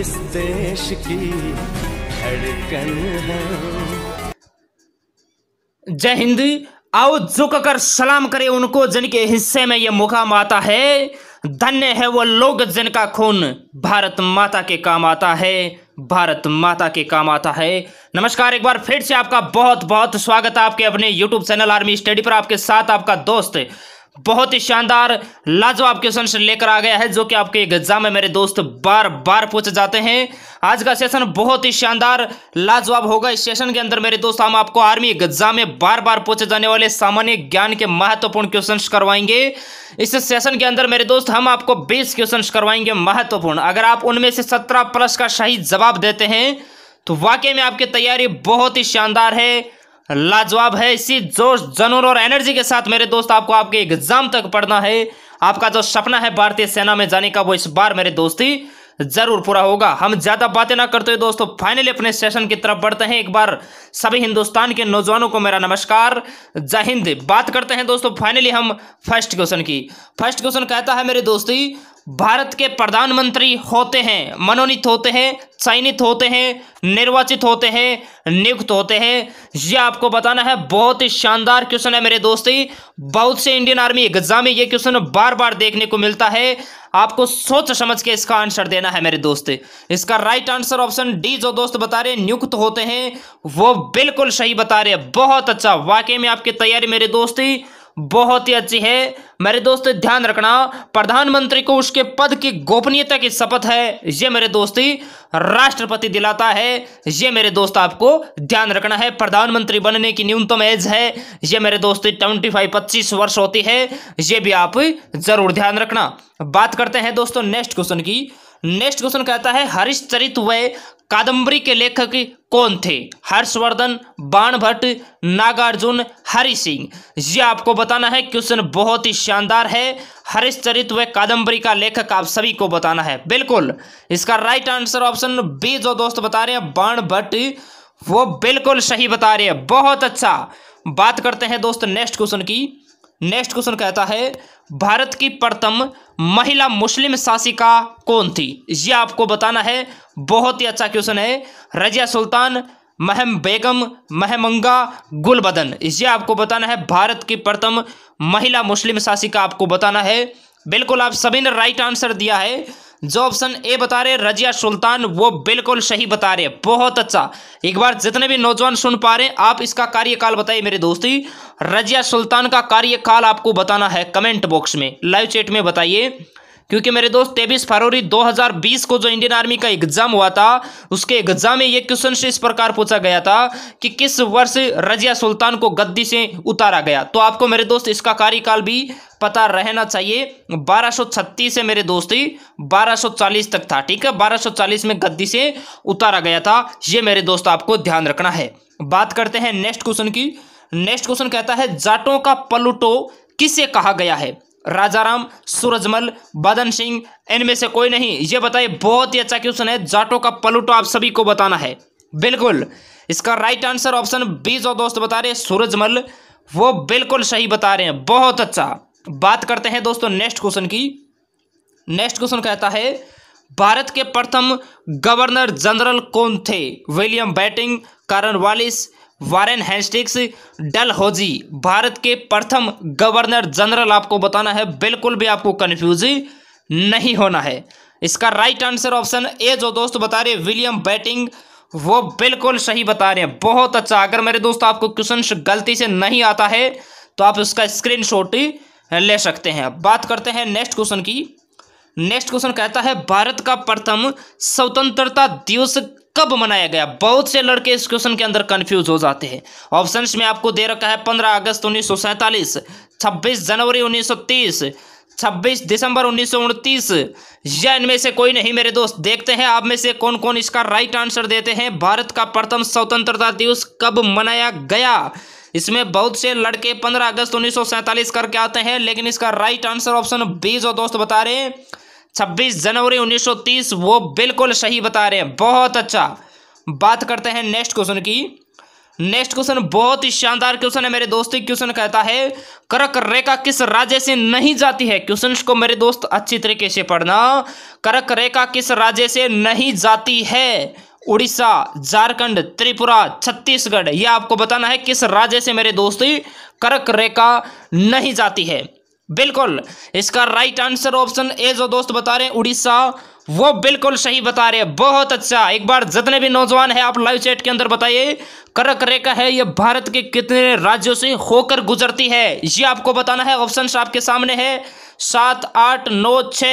इस देश की धड़कन है जय हिंद आओ झुक कर सलाम करें उनको जिनके हिस्से में ये मुकाम आता है धन्य है वो लोग जिनका खून भारत माता के काम आता है भारत माता के काम आता है नमस्कार एक बार फिर से आपका बहुत बहुत स्वागत है आपके अपने YouTube चैनल आर्मी स्टडी पर आपके साथ आपका दोस्त बहुत ही शानदार लाजवाब क्वेश्चन लेकर आ गया है जो कि आपके एग्जाम में मेरे दोस्त बार बार पूछे जाते हैं आज का सेशन बहुत ही शानदार लाजवाब होगा इस सेशन के अंदर मेरे दोस्त हम आपको आर्मी एग्जाम में बार बार पूछे जाने वाले सामान्य ज्ञान के महत्वपूर्ण क्वेश्चन करवाएंगे इस सेशन के अंदर मेरे दोस्त हम आपको बीस क्वेश्चन करवाएंगे महत्वपूर्ण अगर आप उनमें से सत्रह प्लस का सही जवाब देते हैं तो वाकई में आपकी तैयारी बहुत ही शानदार है लाजवाब है इसी जोश जनून और एनर्जी के साथ मेरे दोस्त आपको आपके एग्जाम तक पढ़ना है आपका जो सपना है भारतीय सेना में जाने का वो इस बार मेरे दोस्ती जरूर पूरा होगा हम ज़्यादा बातें ना करते हुए दोस्तों फाइनली अपने सेशन की तरफ बढ़ते हैं एक बार सभी हिंदुस्तान के नौजवानों को मेरा नमस्कार जय हिंद बात करते हैं दोस्तों फाइनली हम फर्स्ट क्वेश्चन की फर्स्ट क्वेश्चन कहता है मेरे दोस्ती भारत के प्रधानमंत्री होते हैं मनोनीत होते हैं चयनित होते हैं निर्वाचित होते हैं नियुक्त होते हैं ये आपको बताना है बहुत ही शानदार क्वेश्चन है मेरे दोस्ती बहुत से इंडियन आर्मी एग्जाम में ये क्वेश्चन बार बार देखने को मिलता है आपको सोच समझ के इसका आंसर देना है मेरे दोस्त इसका राइट आंसर ऑप्शन डी जो दोस्त बता रहे नियुक्त होते हैं वो बिल्कुल सही बता रहे बहुत अच्छा वाकई में आपकी तैयारी मेरे दोस्ती बहुत ही अच्छी है मेरे दोस्त ध्यान रखना प्रधानमंत्री को उसके पद की गोपनीयता की शपथ है ये मेरे दोस्ती राष्ट्रपति दिलाता है ये मेरे दोस्त आपको ध्यान रखना है प्रधानमंत्री बनने की न्यूनतम एज है ये मेरे दोस्ती ट्वेंटी फाइव पच्चीस वर्ष होती है ये भी आप जरूर ध्यान रखना बात करते हैं दोस्तों नेक्स्ट क्वेश्चन की नेक्स्ट क्वेश्चन कहता है हरिश्चरित वय कादंबरी के लेखक कौन थे हर्षवर्धन बाणभट्ट नागार्जुन हरि सिंह ये आपको बताना है क्वेश्चन बहुत ही शानदार है हरिश्चरित व कादंबरी का लेखक आप सभी को बताना है बिल्कुल इसका राइट आंसर ऑप्शन बी जो दोस्त बता रहे हैं बाणभट्ट वो बिल्कुल सही बता रहे हैं बहुत अच्छा बात करते हैं दोस्त नेक्स्ट क्वेश्चन की नेक्स्ट क्वेश्चन कहता है भारत की प्रथम महिला मुस्लिम शासिका कौन थी ये आपको बताना है बहुत ही अच्छा क्वेश्चन है रजिया सुल्तान महम बेगम महमंगा गुलबदन ये आपको बताना है भारत की प्रथम महिला मुस्लिम शासिका आपको बताना है बिल्कुल आप सभी ने राइट आंसर दिया है जो ऑप्शन ए बता रहे रजिया सुल्तान वो बिल्कुल सही बता रहे बहुत अच्छा एक बार जितने भी नौजवान सुन पा रहे आप इसका कार्यकाल बताइए मेरे दोस्ती रजिया सुल्तान का कार्यकाल आपको बताना है कमेंट बॉक्स में लाइव चैट में बताइए क्योंकि मेरे दोस्त तेईस फरवरी 2020 को जो इंडियन आर्मी का एग्जाम हुआ था उसके एग्जाम में ये क्वेश्चन से इस प्रकार पूछा गया था कि किस वर्ष रजिया सुल्तान को गद्दी से उतारा गया तो आपको मेरे दोस्त इसका कार्यकाल भी पता रहना चाहिए 1236 से मेरे दोस्ती 1240 तक था ठीक है 1240 में गद्दी से उतारा गया था ये मेरे दोस्त आपको ध्यान रखना है बात करते हैं नेक्स्ट क्वेश्चन की नेक्स्ट क्वेश्चन कहता है जाटों का पलुटो किसे कहा गया है राजाराम सूरजमल बदन सिंह इनमें से कोई नहीं ये बताइए बहुत ही अच्छा क्वेश्चन है जाटों का पलुटो आप सभी को बताना है बिल्कुल इसका राइट आंसर ऑप्शन बी जो दोस्त बता रहे हैं सूरजमल वो बिल्कुल सही बता रहे हैं बहुत अच्छा बात करते हैं दोस्तों नेक्स्ट क्वेश्चन की नेक्स्ट क्वेश्चन कहता है भारत के प्रथम गवर्नर जनरल कौन थे William Bentinck Cornwallis Warren Hastings Dalhousie Bharat के प्रथम गवर्नर जनरल आपको बताना है बिल्कुल भी आपको कन्फ्यूज नहीं होना है इसका राइट आंसर ऑप्शन ए जो दोस्त बता रहे विलियम बैटिंग वो बिल्कुल सही बता रहे हैं बहुत अच्छा अगर मेरे दोस्त आपको क्वेश्चन गलती से नहीं आता है तो आप उसका स्क्रीनशॉट ले सकते हैं अब बात करते हैं नेक्स्ट क्वेश्चन की नेक्स्ट क्वेश्चन कहता है भारत का प्रथम स्वतंत्रता दिवस कब मनाया गया बहुत से लड़के इस क्वेश्चन के अंदर कंफ्यूज हो जाते हैं ऑप्शंस में आपको दे रखा है पंद्रह अगस्त उन्नीस सौ सैंतालीस छब्बीस जनवरी उन्नीस सौ तीस छब्बीस दिसंबर उन्नीस सौ उनतीस या इनमें से कोई नहीं मेरे दोस्त देखते हैं आप में से कौन कौन इसका राइट आंसर देते हैं भारत का प्रथम स्वतंत्रता दिवस कब मनाया गया इसमें बहुत से लड़के 15 अगस्त उन्नीस करके आते हैं लेकिन इसका राइट आंसर ऑप्शन बी जो दोस्त बता रहे हैं 26 जनवरी 1930 वो बिल्कुल सही बता रहे हैं बहुत अच्छा बात करते हैं नेक्स्ट क्वेश्चन की नेक्स्ट क्वेश्चन बहुत ही शानदार क्वेश्चन है मेरे दोस्त क्वेश्चन कहता है करक रेखा किस राज्य से नहीं जाती है क्वेश्चन को मेरे दोस्त अच्छी तरीके से पढ़ना करक रेखा किस राज्य से नहीं जाती है उड़ीसा झारखंड त्रिपुरा छत्तीसगढ़ यह आपको बताना है किस राज्य से मेरे दोस्ती कर्क रेखा नहीं जाती है बिल्कुल इसका राइट आंसर ऑप्शन ए जो दोस्त बता रहे हैं उड़ीसा वो बिल्कुल सही बता रहे हैं बहुत अच्छा एक बार जितने भी नौजवान हैं आप लाइव चैट के अंदर बताइए करक रेखा है ये भारत के कितने राज्यों से होकर गुजरती है ये आपको बताना है ऑप्शन आपके सामने है सात आठ नौ छ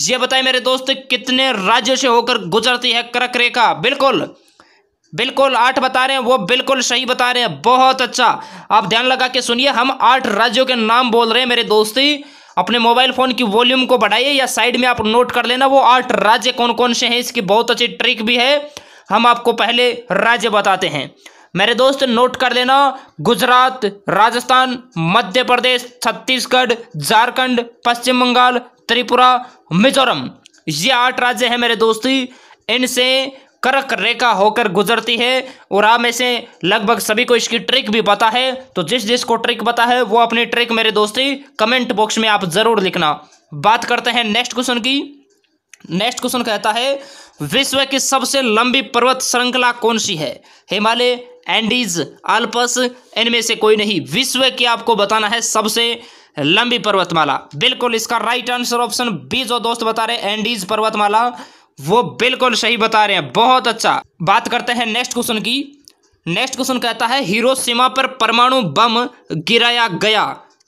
ये बताए मेरे दोस्त कितने राज्यों से होकर गुजरती है कर्क रेखा बिल्कुल बिल्कुल आठ बता रहे हैं वो बिल्कुल सही बता रहे हैं बहुत अच्छा आप ध्यान लगा के सुनिए हम आठ राज्यों के नाम बोल रहे हैं मेरे दोस्ती अपने मोबाइल फ़ोन की वॉल्यूम को बढ़ाइए या साइड में आप नोट कर लेना वो आठ राज्य कौन कौन से हैं इसकी बहुत अच्छी ट्रिक भी है हम आपको पहले राज्य बताते हैं मेरे दोस्त नोट कर लेना गुजरात राजस्थान मध्य प्रदेश छत्तीसगढ़ झारखंड पश्चिम बंगाल त्रिपुरा मिजोरम ये आठ राज्य हैं मेरे दोस्ती इनसे कर्क रेखा होकर गुजरती है और आप में से लगभग सभी को इसकी ट्रिक भी पता है तो जिस जिस को ट्रिक पता है वो अपनी ट्रिक मेरे दोस्ती कमेंट बॉक्स में आप ज़रूर लिखना बात करते हैं नेक्स्ट क्वेश्चन की नेक्स्ट क्वेश्चन कहता है विश्व की सबसे लंबी पर्वत श्रृंखला कौन सी है हिमालय एंडीज आल्पस इनमें से कोई नहीं विश्व की आपको बताना है सबसे लंबी पर्वतमाला बिल्कुल इसका राइट आंसर ऑप्शन बी जो दोस्त बता रहे एंडीज पर्वतमाला वो बिल्कुल सही बता रहे हैं बहुत अच्छा बात करते हैं नेक्स्ट क्वेश्चन की नेक्स्ट क्वेश्चन कहता है हिरोशिमा पर परमाणु बम गिराया गया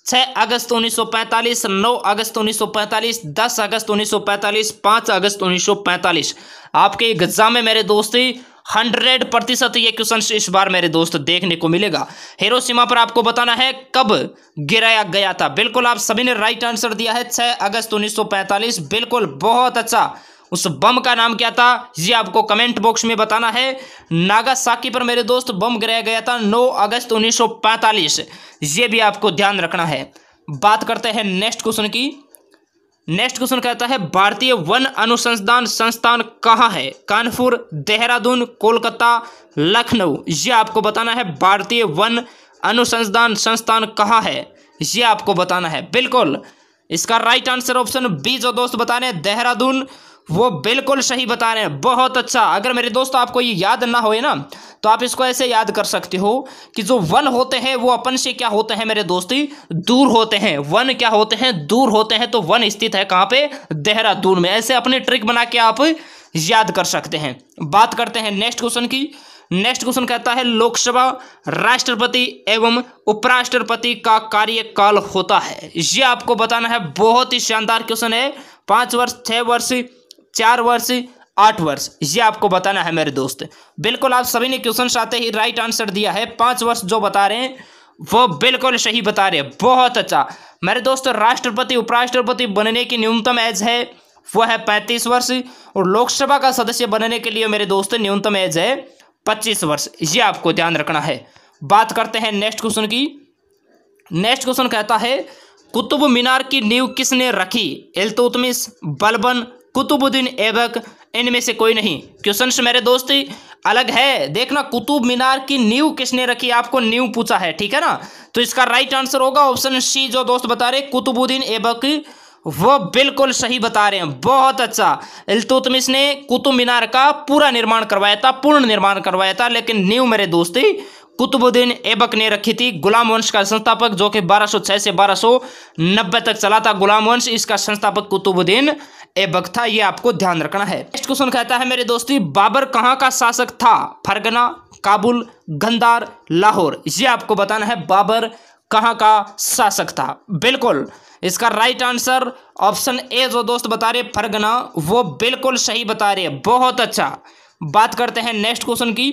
6 अगस्त 1945, 9 अगस्त 1945, 10 अगस्त 1945, 5 अगस्त 1945 आपके एग्जाम में मेरे दोस्ती हंड्रेड प्रतिशत ये क्वेश्चन इस बार मेरे दोस्त देखने को मिलेगा हेरो सीमा पर आपको बताना है कब गिराया गया था बिल्कुल आप सभी ने राइट आंसर दिया है छह अगस्त 1945 बिल्कुल बहुत अच्छा उस बम का नाम क्या था ये आपको कमेंट बॉक्स में बताना है नागासाकी पर मेरे दोस्त बम गिराया गया था 9 अगस्त 1945 ये भी आपको ध्यान रखना है बात करते हैं नेक्स्ट क्वेश्चन की नेक्स्ट क्वेश्चन कहता है भारतीय वन अनुसंधान संस्थान कहाँ है कानपुर देहरादून कोलकाता लखनऊ ये आपको बताना है भारतीय वन अनुसंधान संस्थान कहाँ है ये आपको बताना है बिल्कुल इसका राइट आंसर ऑप्शन बी जो दोस्त बता रहे हैं देहरादून वो बिल्कुल सही बता रहे हैं बहुत अच्छा अगर मेरे दोस्त आपको ये याद ना होए ना तो आप इसको ऐसे याद कर सकते हो कि जो वन होते हैं वो अपन से क्या होते हैं मेरे दोस्ती दूर होते हैं वन क्या होते हैं दूर होते हैं तो वन स्थित है कहाँ पे देहरादून में ऐसे अपने ट्रिक बना के आप याद कर सकते हैं बात करते हैं नेक्स्ट क्वेश्चन की नेक्स्ट क्वेश्चन कहता है लोकसभा राष्ट्रपति एवं उपराष्ट्रपति का कार्यकाल होता है ये आपको बताना है बहुत ही शानदार क्वेश्चन है पाँच वर्ष छः वर्ष चार वर्ष आठ वर्ष ये आपको बताना है मेरे दोस्त बिल्कुल आप सभी ने क्वेश्चन आते ही राइट आंसर दिया है पांच वर्ष जो बता रहे हैं वो बिल्कुल सही बता रहे हैं बहुत अच्छा मेरे दोस्त राष्ट्रपति उपराष्ट्रपति बनने की न्यूनतम एज है वो है पैंतीस वर्ष और लोकसभा का सदस्य बनने के लिए मेरे दोस्त न्यूनतम एज है पच्चीस वर्ष ये आपको ध्यान रखना है बात करते हैं नेक्स्ट क्वेश्चन की नेक्स्ट क्वेश्चन कहता है कुतुब मीनार की नींव किसने रखी इलतुतमिस बलबन कुतुबुद्दीन ऐबक इनमें से कोई नहीं क्वेश्चन मेरे दोस्त अलग है देखना कुतुब मीनार की नींव किसने रखी आपको नींव पूछा है ठीक है ना तो इसका राइट आंसर होगा ऑप्शन सी जो दोस्त बता रहे कुतुबुद्दीन ऐबक वो बिल्कुल सही बता रहे हैं बहुत अच्छा इल्तुतमिश ने कुतुब मीनार का पूरा निर्माण करवाया था पूर्ण निर्माण करवाया था लेकिन न्यू मेरे दोस्ती कुतुबुद्दीन ऐबक ने रखी थी गुलाम वंश का संस्थापक जो कि 1206 से 1290 तक चला था गुलाम वंश इसका संस्थापक कुतुबुद्दीन ए था ये आपको ध्यान रखना है नेक्स्ट क्वेश्चन कहता है मेरे दोस्ती बाबर कहाँ का शासक था फरगना काबुल गंदार लाहौर ये आपको बताना है बाबर कहाँ का शासक था बिल्कुल इसका राइट आंसर ऑप्शन ए जो दोस्त बता रहे फरगना वो बिल्कुल सही बता रहे बहुत अच्छा बात करते हैं नेक्स्ट क्वेश्चन की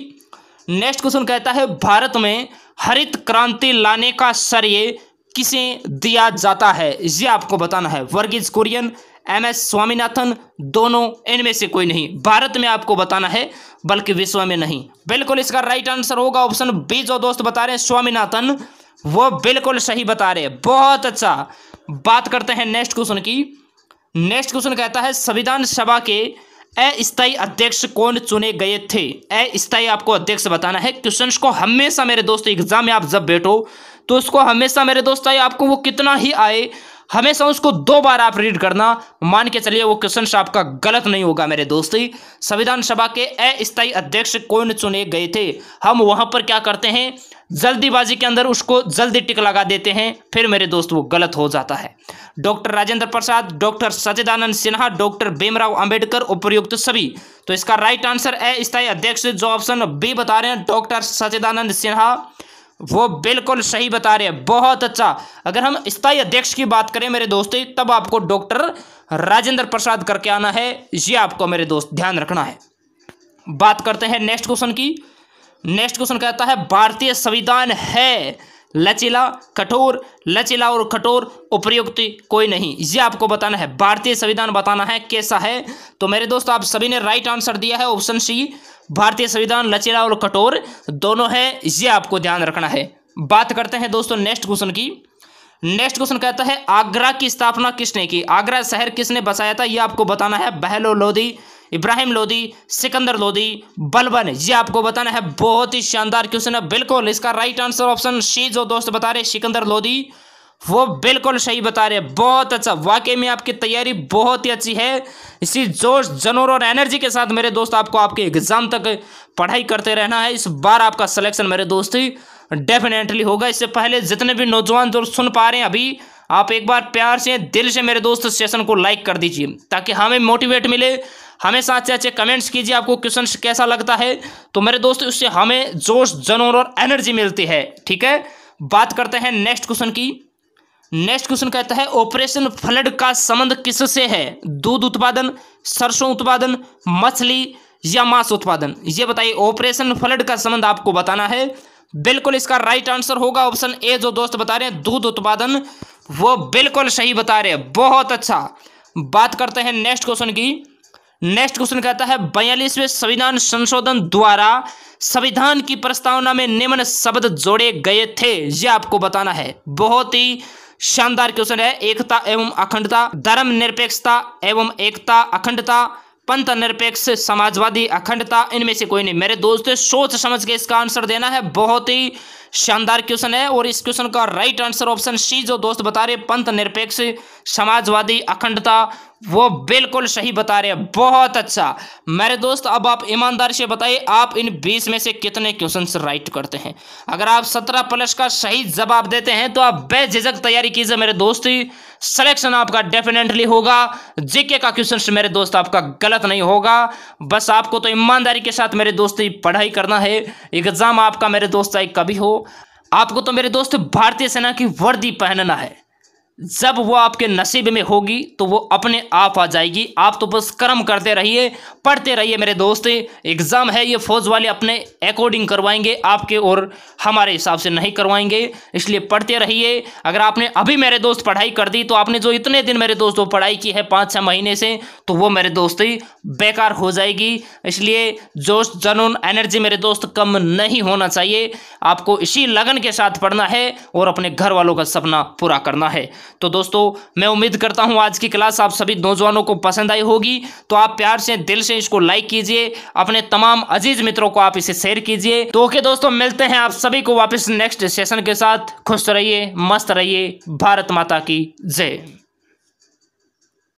नेक्स्ट क्वेश्चन कहता है भारत में हरित क्रांति लाने का श्रेय किसे दिया जाता है ये आपको बताना है वर्गीज कुरियन एम एस स्वामीनाथन दोनों इनमें से कोई नहीं भारत में आपको बताना है बल्कि विश्व में नहीं बिल्कुल इसका राइट आंसर होगा ऑप्शन बी जो दोस्त बता रहे हैं स्वामीनाथन वो बिल्कुल सही बता रहे बहुत अच्छा बात करते हैं नेक्स्ट क्वेश्चन की नेक्स्ट क्वेश्चन कहता है संविधान सभा के अस्थायी अध्यक्ष कौन चुने गए थे अस्थायी आपको अध्यक्ष बताना है क्वेश्चन को हमेशा मेरे दोस्त एग्जाम में आप जब बैठो तो उसको हमेशा मेरे दोस्त आए आपको वो कितना ही आए हमेशा उसको दो बार आप रीड करना मान के चलिए वो क्वेश्चन आपका गलत नहीं होगा मेरे दोस्त संविधान सभा के अस्थायी अध्यक्ष कौन चुने गए थे हम वहां पर क्या करते हैं जल्दीबाजी के अंदर उसको जल्दी टिक लगा देते हैं फिर मेरे दोस्त वो गलत हो जाता है doctor Rajendra Prasad doctor Sachchidananda Sinha doctor Bhimrao Ambedkar उपयुक्त सभी तो इसका राइट आंसर अस्थायी अध्यक्ष जो ऑप्शन बी बता रहे हैं डॉक्टर सचिदानंद सिन्हा वो बिल्कुल सही बता रहे हैं बहुत अच्छा अगर हम स्थायी अध्यक्ष की बात करें मेरे दोस्त तब आपको डॉक्टर राजेंद्र प्रसाद करके आना है ये आपको मेरे दोस्त ध्यान रखना है बात करते हैं नेक्स्ट क्वेश्चन की नेक्स्ट क्वेश्चन कहता है भारतीय संविधान है लचीला कठोर लचीला और कठोर उपयुक्त कोई नहीं ये आपको बताना है भारतीय संविधान बताना है कैसा है तो मेरे दोस्त आप सभी ने राइट आंसर दिया है ऑप्शन सी भारतीय संविधान लचीला और कठोर दोनों है ये आपको ध्यान रखना है बात करते हैं दोस्तों नेक्स्ट क्वेश्चन की नेक्स्ट क्वेश्चन कहता है आगरा की स्थापना किसने की आगरा शहर किसने बसाया था यह आपको बताना है बहलो लोधी इब्राहिम लोधी सिकंदर लोधी बलबन ये आपको बताना है बहुत ही शानदार क्वेश्चन है बिल्कुल इसका राइट आंसर ऑप्शन सी जो दोस्त बता रहे सिकंदर लोधी वो बिल्कुल सही बता रहे बहुत अच्छा वाकई में आपकी तैयारी बहुत ही अच्छी है इसी जोश जनोर और एनर्जी के साथ मेरे दोस्त आपको आपके एग्ज़ाम तक पढ़ाई करते रहना है इस बार आपका सिलेक्शन मेरे दोस्त डेफिनेटली होगा इससे पहले जितने भी नौजवान जो सुन पा रहे हैं अभी आप एक बार प्यार से दिल से मेरे दोस्त सेशन को लाइक कर दीजिए ताकि हमें मोटिवेट मिले हमेशा अच्छे अच्छे कमेंट्स कीजिए आपको क्वेश्चन कैसा लगता है तो मेरे दोस्त उससे हमें जोश जनोर और एनर्जी मिलती है ठीक है बात करते हैं नेक्स्ट क्वेश्चन की नेक्स्ट क्वेश्चन कहता है ऑपरेशन फ्लड का संबंध किससे है दूध उत्पादन सरसों उत्पादन मछली या मांस उत्पादन ये बताइए ऑपरेशन फ्लड का संबंध आपको बताना है बिल्कुल इसका राइट आंसर होगा ऑप्शन ए जो दोस्त बता रहे हैं दूध उत्पादन वो बिल्कुल सही बता रहे हैं बहुत अच्छा बात करते हैं नेक्स्ट क्वेश्चन की नेक्स्ट क्वेश्चन कहता है बयालीसवें संविधान संशोधन द्वारा संविधान की प्रस्तावना में निम्न शब्द जोड़े गए थे यह आपको बताना है बहुत ही शानदार क्वेश्चन है एकता एवं अखंडता धर्म निरपेक्षता एवं एकता अखंडता पंथ निरपेक्ष समाजवादी अखंडता इनमें से कोई नहीं मेरे दोस्तों सोच समझ के इसका आंसर देना है बहुत ही शानदार क्वेश्चन है और इस क्वेश्चन का राइट आंसर ऑप्शन सी जो दोस्त बता रहे पंथ निरपेक्ष समाजवादी अखंडता वो बिल्कुल सही बता रहे हैं बहुत अच्छा मेरे दोस्त अब आप ईमानदारी से बताइए आप इन बीस में से कितने क्वेश्चन राइट करते हैं अगर आप सत्रह प्लस का सही जवाब देते हैं तो आप बेझिझक तैयारी कीजिए मेरे दोस्त सिलेक्शन आपका डेफिनेटली होगा जीके का क्वेश्चन मेरे दोस्त आपका गलत नहीं होगा बस आपको तो ईमानदारी के साथ मेरे दोस्त पढ़ाई करना है एग्जाम आपका मेरे दोस्त चाहे कभी हो आपको तो मेरे दोस्त भारतीय सेना की वर्दी पहनना है जब वो आपके नसीब में होगी तो वो अपने आप आ जाएगी आप तो बस कर्म करते रहिए पढ़ते रहिए मेरे दोस्त एग्ज़ाम है ये फौज वाले अपने अकॉर्डिंग करवाएंगे आपके और हमारे हिसाब से नहीं करवाएंगे इसलिए पढ़ते रहिए अगर आपने अभी मेरे दोस्त पढ़ाई कर दी तो आपने जो इतने दिन मेरे दोस्त पढ़ाई की है पाँच छः महीने से तो वो मेरे दोस्त बेकार हो जाएगी इसलिए जोश जनून एनर्जी मेरे दोस्त कम नहीं होना चाहिए आपको इसी लगन के साथ पढ़ना है और अपने घर वालों का सपना पूरा करना है तो दोस्तों मैं उम्मीद करता हूँ आज की क्लास आप सभी नौजवानों को पसंद आई होगी तो आप प्यार से दिल से इसको लाइक कीजिए अपने तमाम अजीज मित्रों को आप इसे शेयर कीजिए तो ओके दोस्तों मिलते हैं आप सभी को वापस नेक्स्ट सेशन के साथ खुश रहिए मस्त रहिए भारत माता की जय